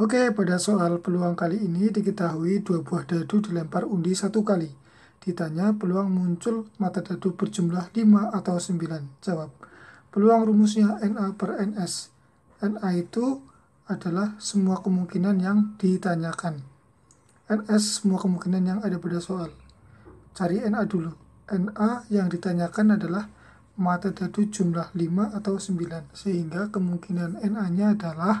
Oke, pada soal peluang kali ini diketahui dua buah dadu dilempar undi satu kali. Ditanya peluang muncul mata dadu berjumlah 5 atau 9. Jawab, peluang rumusnya NA per NS. NA itu adalah semua kemungkinan yang ditanyakan. NS semua kemungkinan yang ada pada soal. Cari NA dulu. NA yang ditanyakan adalah mata dadu jumlah 5 atau 9, sehingga kemungkinan NA-nya adalah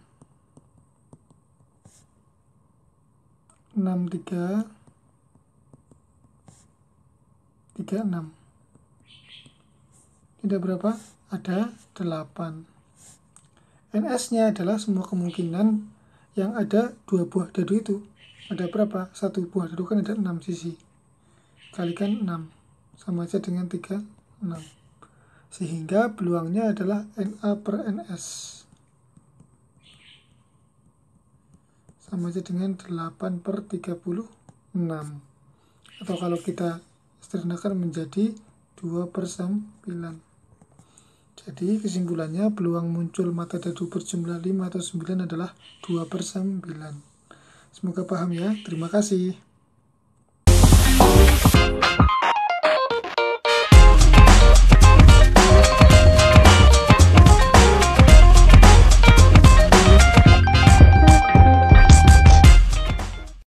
enam tiga tiga enam ada berapa? Ada delapan. NS-nya adalah semua kemungkinan yang ada dua buah dadu itu. Ada berapa? Satu buah dadu kan ada enam sisi. Kalikan enam Sama saja dengan tiga enam. Sehingga peluangnya adalah NA per NS. sama aja dengan 8 per 36 atau kalau kita sederhanakan menjadi 2 per 9 jadi kesimpulannya peluang muncul mata dadu berjumlah 5 atau 9 adalah 2 per 9 semoga paham ya terima kasih